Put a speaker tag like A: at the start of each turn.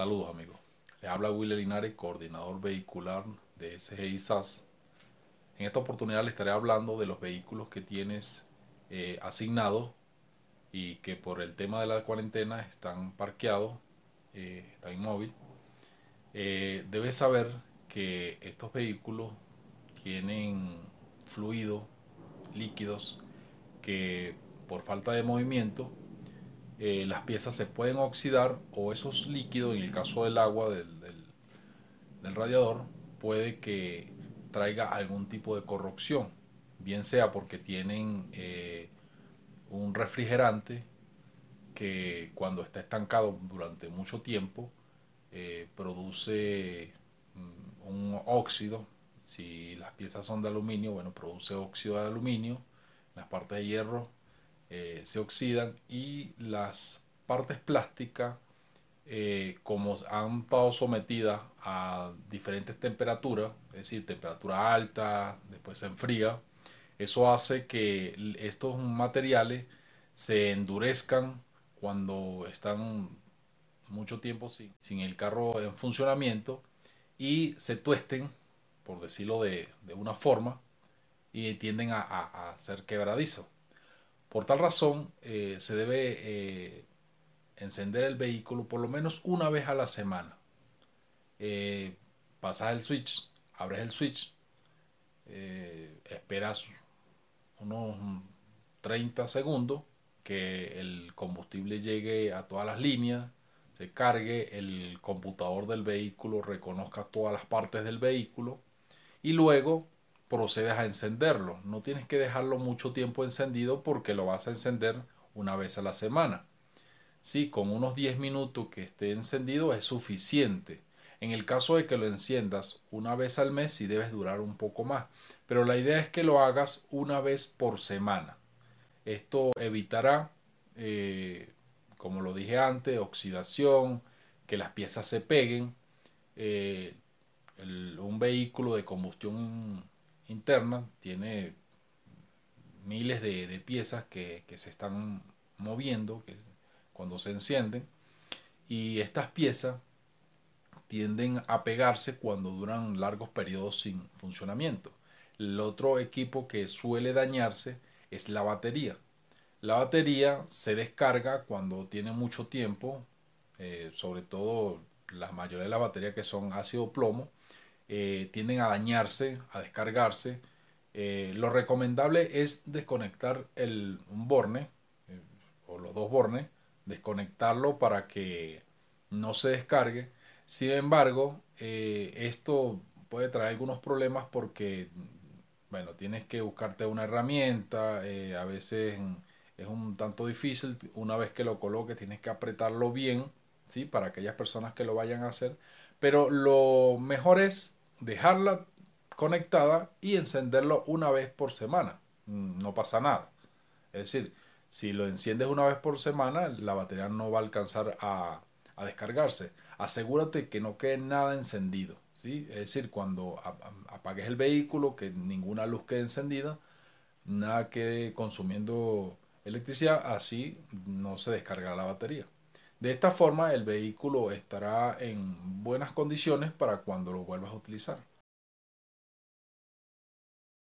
A: Saludos amigos, le habla Willy Linares, coordinador vehicular de SGI SAS. En esta oportunidad les estaré hablando de los vehículos que tienes eh, asignados y que por el tema de la cuarentena están parqueados, eh, están inmóviles. Eh, debes saber que estos vehículos tienen fluidos líquidos que por falta de movimiento eh, las piezas se pueden oxidar o esos líquidos, en el caso del agua del, radiador, puede que traiga algún tipo de corrupción, bien sea porque tienen eh, un refrigerante que cuando está estancado durante mucho tiempo eh, produce mm, un óxido, si las piezas son de aluminio, bueno, produce óxido de aluminio, las partes de hierro eh, se oxidan y las partes plásticas, eh, como han estado sometidas a diferentes temperaturas, es decir, temperatura alta, después se enfría, eso hace que estos materiales se endurezcan cuando están mucho tiempo sin, sin el carro en funcionamiento y se tuesten, por decirlo de, una forma, y tienden a, a ser quebradizos. Por tal razón, eh, se debe eh, encender el vehículo por lo menos una vez a la semana. Eh, pasas el switch, abres el switch, esperas unos 30 segundos que el combustible llegue a todas las líneas, se cargue, el computador del vehículo reconozca todas las partes del vehículo y luego procedes a encenderlo. No tienes que dejarlo mucho tiempo encendido porque lo vas a encender una vez a la semana. Sí, con unos 10 minutos que esté encendido es suficiente. En el caso de que lo enciendas una vez al mes, sí debes durar un poco más. Pero la idea es que lo hagas una vez por semana. Esto evitará, eh, como lo dije antes, oxidación, que las piezas se peguen. Eh, un vehículo de combustión interna tiene miles de, piezas que, se están moviendo que cuando se encienden y estas piezas tienden a pegarse cuando duran largos periodos sin funcionamiento. El otro equipo que suele dañarse es la batería. La batería se descarga cuando tiene mucho tiempo, eh, sobre todo la mayoría de las baterías que son ácido plomo, eh, tienden a dañarse, a descargarse. Eh, lo recomendable es desconectar el, un borne eh, o los dos bornes, desconectarlo para que no se descargue. Sin embargo, esto puede traer algunos problemas porque, bueno, tienes que buscarte una herramienta, a veces es un tanto difícil. Una vez que lo coloques, tienes que apretarlo bien, ¿sí? Para aquellas personas que lo vayan a hacer. Pero lo mejor es dejarla conectada y encenderlo una vez por semana. Mm, no pasa nada. Es decir, si lo enciendes una vez por semana, la batería no va a alcanzar a, descargarse. Asegúrate que no quede nada encendido. Es decir, cuando apagues el vehículo, que ninguna luz quede encendida, nada quede consumiendo electricidad, así no se descargará la batería. De esta forma el vehículo estará en buenas condiciones para cuando lo vuelvas a utilizar.